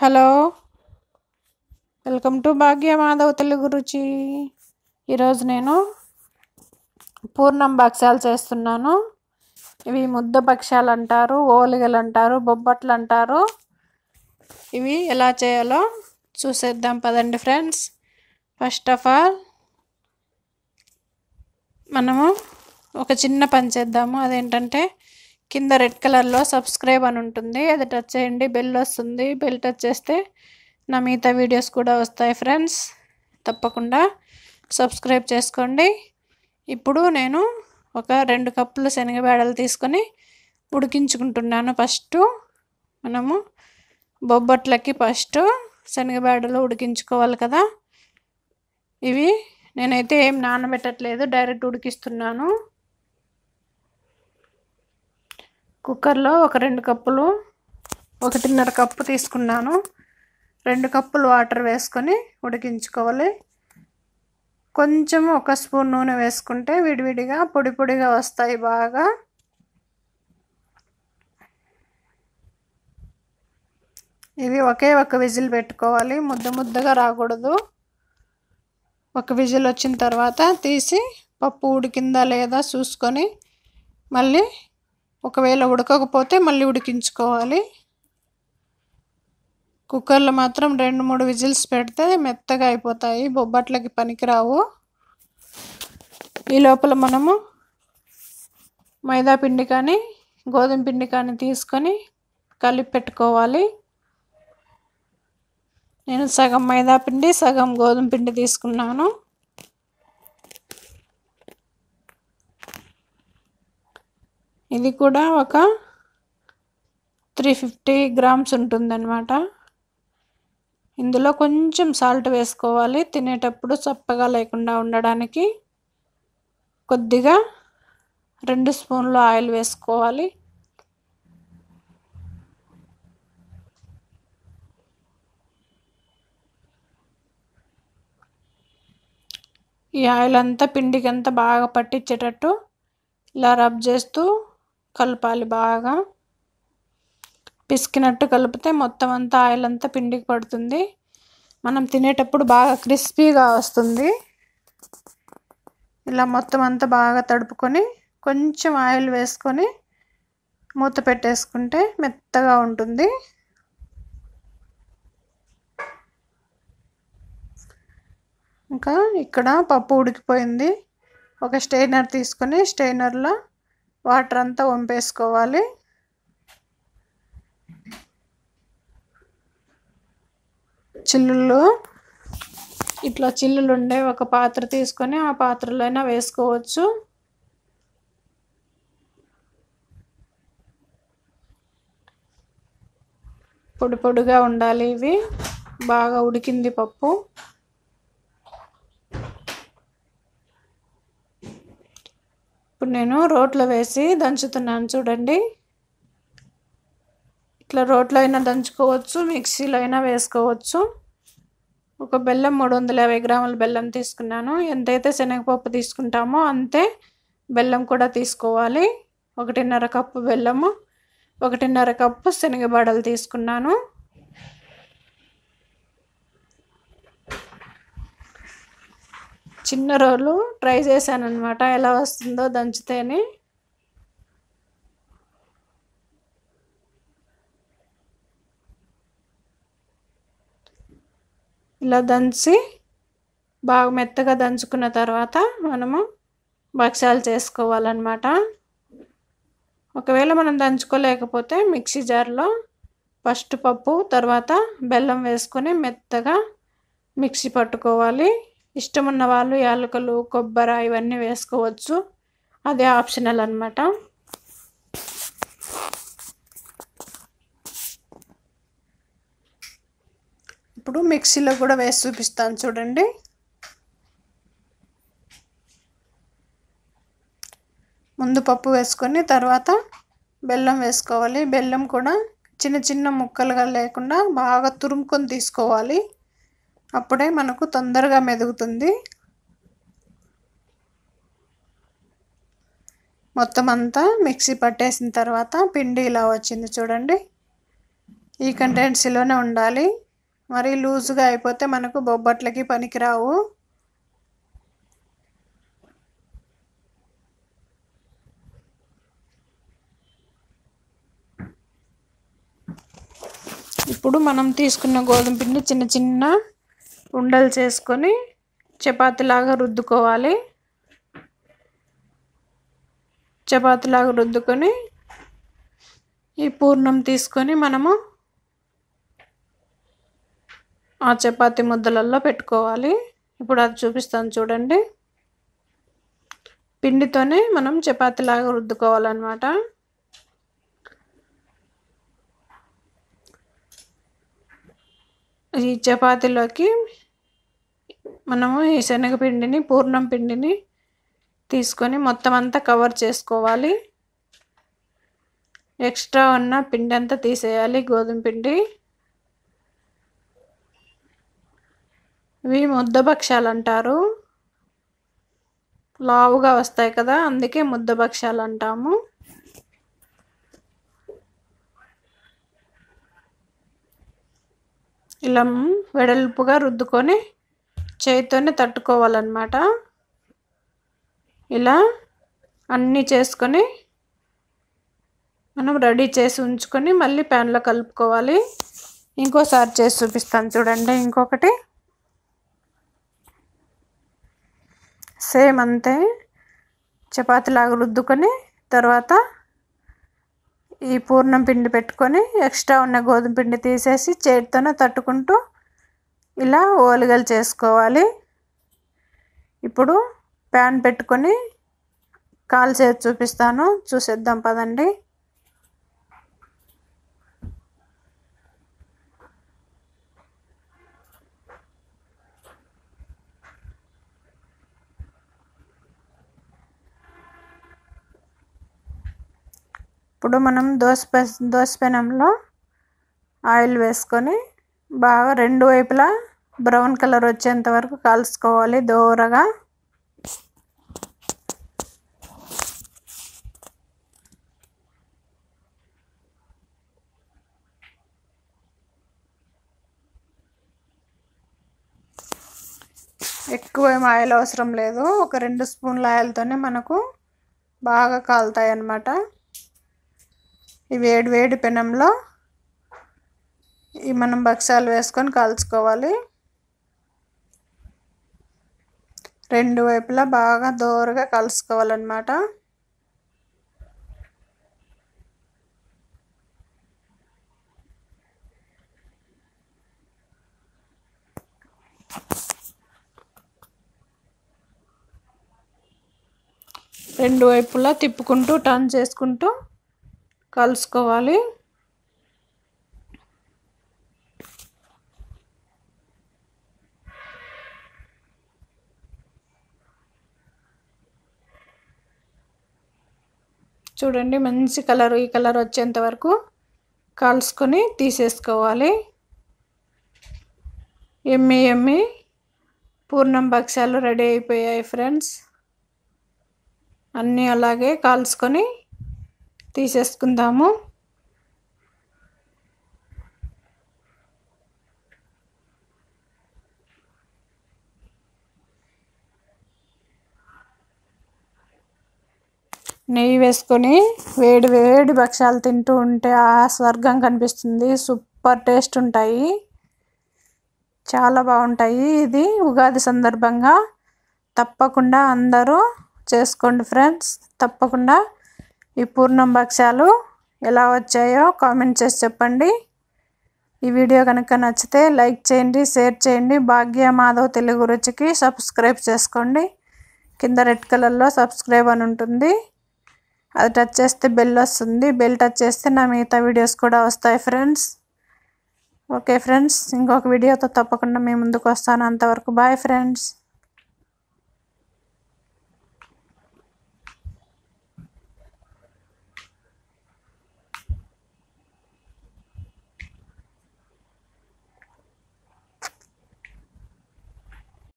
hello welcome to Bhagya Madhav Telugu Ruchi ఈరోజు నేను పూర్ణం భక్ష్యాలు చేస్తున్నాను ఇవి ముద్ద భక్ష్యాలు అంటారు ఓలిగలు అంటారు బొబ్బట్లు అంటారు ఇవి ఎలా చేయాలో చూసేద్దాం పదండి ఫ్రెండ్స్ ఫస్ట్ ఆఫ్ ఆల్ మనము ఒక చిన్న పని చేద్దాము అదేంటంటే కింద రెడ్ కలర్లో సబ్స్క్రైబ్ అని ఉంటుంది అది టచ్ చేయండి బెల్ వస్తుంది బెల్ టచ్ చేస్తే నా మిగతా వీడియోస్ కూడా వస్తాయి ఫ్రెండ్స్ తప్పకుండా సబ్స్క్రైబ్ చేసుకోండి ఇప్పుడు నేను ఒక రెండు కప్పులు శనగబేడలు తీసుకొని ఉడికించుకుంటున్నాను ఫస్ట్ మనము బొబ్బట్లకి ఫస్ట్ శనగబేడలు ఉడికించుకోవాలి కదా ఇవి నేనైతే ఏం నానబెట్టట్లేదు డైరెక్ట్ ఉడికిస్తున్నాను కుక్కర్లో ఒక రెండు కప్పులు ఒకటిన్నర కప్పు తీసుకున్నాను రెండు కప్పులు వాటర్ వేసుకొని ఉడికించుకోవాలి కొంచెం ఒక స్పూన్ నూనె వేసుకుంటే విడివిడిగా పొడి పొడిగా వస్తాయి బాగా ఇవి ఒకే ఒక విజిల్ పెట్టుకోవాలి ముద్ద ముద్దగా రాకూడదు ఒక విజిల్ వచ్చిన తర్వాత తీసి పప్పు ఉడికిందా లేదా చూసుకొని మళ్ళీ ఒకవేళ ఉడకకపోతే మళ్ళీ ఉడికించుకోవాలి కుక్కర్లో మాత్రం రెండు మూడు విజిల్స్ పెడితే మెత్తగా అయిపోతాయి బొబ్బట్లకి పనికిరావు ఈ లోపల మనము మైదా పిండి కానీ గోధుమ పిండి కానీ తీసుకొని కలిపి పెట్టుకోవాలి నేను సగం మైదా పిండి సగం గోధుమ పిండి తీసుకున్నాను ఇది కూడా ఒక త్రీ ఫిఫ్టీ గ్రామ్స్ ఉంటుందన్నమాట ఇందులో కొంచెం సాల్ట్ వేసుకోవాలి తినేటప్పుడు చప్పగా లేకుండా ఉండడానికి కొద్దిగా రెండు స్పూన్లు ఆయిల్ వేసుకోవాలి ఈ ఆయిల్ అంతా పిండికి అంతా బాగా పట్టించేటట్టు ఇలా రబ్ చేస్తూ కలపాలి బాగా పిసికినట్టు కలిపితే మొత్తం అంతా ఆయిల్ అంతా పిండికి పడుతుంది మనం తినేటప్పుడు బాగా క్రిస్పీగా వస్తుంది ఇలా మొత్తం అంతా బాగా తడుపుకొని కొంచెం ఆయిల్ వేసుకొని మూత పెట్టేసుకుంటే మెత్తగా ఉంటుంది ఇంకా ఇక్కడ పప్పు ఉడికిపోయింది ఒక స్టెయినర్ తీసుకొని స్టెయినర్లో వాటర్ అంతా వంపేసుకోవాలి చిల్లులు ఇట్లా చిల్లులు ఉండే ఒక పాత్ర తీసుకొని ఆ పాత్రలోనే వేసుకోవచ్చు పొడి పొడిగా ఉండాలి ఇవి బాగా ఉడికింది పప్పు ఇప్పుడు నేను రోట్లో వేసి దంచుతున్నాను చూడండి ఇట్లా రోట్లో అయినా దంచుకోవచ్చు మిక్సీలో అయినా వేసుకోవచ్చు ఒక బెల్లం మూడు వందల యాభై గ్రాముల బెల్లం తీసుకున్నాను ఎంతైతే శనగపప్పు తీసుకుంటామో అంతే బెల్లం కూడా తీసుకోవాలి ఒకటిన్నర కప్పు బెల్లము ఒకటిన్నర కప్పు శనగబాడలు తీసుకున్నాను చిన్న రోలు ట్రై చేశాను అనమాట ఎలా వస్తుందో దంచితేనే ఇలా దంచి బాగా మెత్తగా దంచుకున్న తర్వాత మనము భక్ష్యాలు చేసుకోవాలన్నమాట ఒకవేళ మనం దంచుకోలేకపోతే మిక్సీ జార్లో ఫస్ట్ పప్పు తర్వాత బెల్లం వేసుకొని మెత్తగా మిక్సీ పట్టుకోవాలి ఇష్టమున్న వాళ్ళు యాలకులు కొబ్బరి ఇవన్నీ వేసుకోవచ్చు అదే ఆప్షనల్ అనమాట ఇప్పుడు మిక్సీలో కూడా వేసి చూపిస్తాను చూడండి ముందు పప్పు వేసుకొని తర్వాత బెల్లం వేసుకోవాలి బెల్లం కూడా చిన్న చిన్న ముక్కలుగా లేకుండా బాగా తురుముకొని తీసుకోవాలి అప్పుడే మనకు తొందరగా మెదుగుతుంది మొత్తం అంతా మిక్సీ పట్టేసిన తర్వాత పిండి ఇలా వచ్చింది చూడండి ఈ కంటెన్సీలోనే ఉండాలి మరి లూజుగా అయిపోతే మనకు బొబ్బట్లకి పనికిరావు ఇప్పుడు మనం తీసుకున్న గోధుమ పిండి చిన్న చిన్న ఉండలు చేసుకొని చపాతీలాగా రుద్దుకోవాలి చపాతీలాగా రుద్దుకొని ఈ పూర్ణం తీసుకొని మనము ఆ చపాతీ ముద్దలల్లో పెట్టుకోవాలి ఇప్పుడు అది చూపిస్తాను చూడండి పిండితోనే మనం చపాతీలాగా రుద్దుకోవాలన్నమాట ఈ చపాతీలోకి మనము ఈ శనగపిండిని పూర్ణం పిండిని తీసుకొని మొత్తం అంతా కవర్ చేసుకోవాలి ఎక్స్ట్రా ఉన్న పిండి అంతా తీసేయాలి గోధుమ పిండి ఇవి ముద్దభక్ష్యాలు అంటారు లావుగా వస్తాయి కదా అందుకే ముద్దభక్ష్యాలు అంటాము ఇలా వెడల్పుగా రుద్దుకొని చేతితోనే తట్టుకోవాలన్నమాట ఇలా అన్నీ చేసుకొని మనం రెడీ చేసి ఉంచుకొని మళ్ళీ ప్యాన్లో కలుపుకోవాలి ఇంకోసారి చేసి చూపిస్తాను చూడండి ఇంకొకటి సేమ్ అంతే చపాతీలాగా రుద్దుకొని తర్వాత ఈ పూర్ణం పిండి పెట్టుకొని ఎక్స్ట్రా ఉన్న గోధుమ పిండి తీసేసి చేతితోనే తట్టుకుంటూ ఇలా ఓలిగలు చేసుకోవాలి ఇప్పుడు ప్యాన్ పెట్టుకొని కాల్చేది చూపిస్తాను చూసేద్దాం పదండి ఇప్పుడు మనం దోశ దోశ పెనంలో ఆయిల్ వేసుకొని బాగా రెండు వైపులా బ్రౌన్ కలర్ వచ్చేంత వరకు కలుసుకోవాలి దూరగా ఎక్కువ ఏం ఆయిల్ అవసరం లేదు ఒక రెండు స్పూన్ల ఆయిల్తోనే మనకు బాగా కాలుతాయి అన్నమాట ఈ వేడి వేడి పెనంలో ఈ మనం బక్సాలు వేసుకొని కలుసుకోవాలి రెండు వైపులా బాగా దోరగా కలుసుకోవాలన్నమాట రెండు వైపులా తిప్పుకుంటూ టర్న్ చేసుకుంటూ కలుసుకోవాలి చూడండి మంచి కలర్ ఈ కలర్ వచ్చేంత వరకు కాల్చుకొని తీసేసుకోవాలి ఎమ్మి ఎమ్మి పూర్ణం బక్సాలు రెడీ అయిపోయాయి ఫ్రెండ్స్ అన్నీ అలాగే కాల్చుకొని తీసేసుకుందాము నెయ్యి వేసుకొని వేడి వేడి భక్ష్యాలు తింటూ ఉంటే ఆ స్వర్గం కనిపిస్తుంది సూపర్ టేస్ట్ ఉంటాయి చాలా బాగుంటాయి ఇది ఉగాది సందర్భంగా తప్పకుండా అందరూ చేసుకోండి ఫ్రెండ్స్ తప్పకుండా ఈ పూర్ణం భక్ష్యాలు ఎలా వచ్చాయో కామెంట్ చేసి చెప్పండి ఈ వీడియో కనుక నచ్చితే లైక్ చేయండి షేర్ చేయండి భాగ్య మాధవ్ తెలుగు రుచికి సబ్స్క్రైబ్ చేసుకోండి కింద రెడ్ కలర్లో సబ్స్క్రైబ్ అని ఉంటుంది అది టచ్ చేస్తే బెల్ వస్తుంది బెల్ టచ్ చేస్తే నా మిగతా వీడియోస్ కూడా వస్తాయి ఫ్రెండ్స్ ఓకే ఫ్రెండ్స్ ఇంకొక వీడియోతో తప్పకుండా మీ ముందుకు వస్తాను అంతవరకు బాయ్ ఫ్రెండ్స్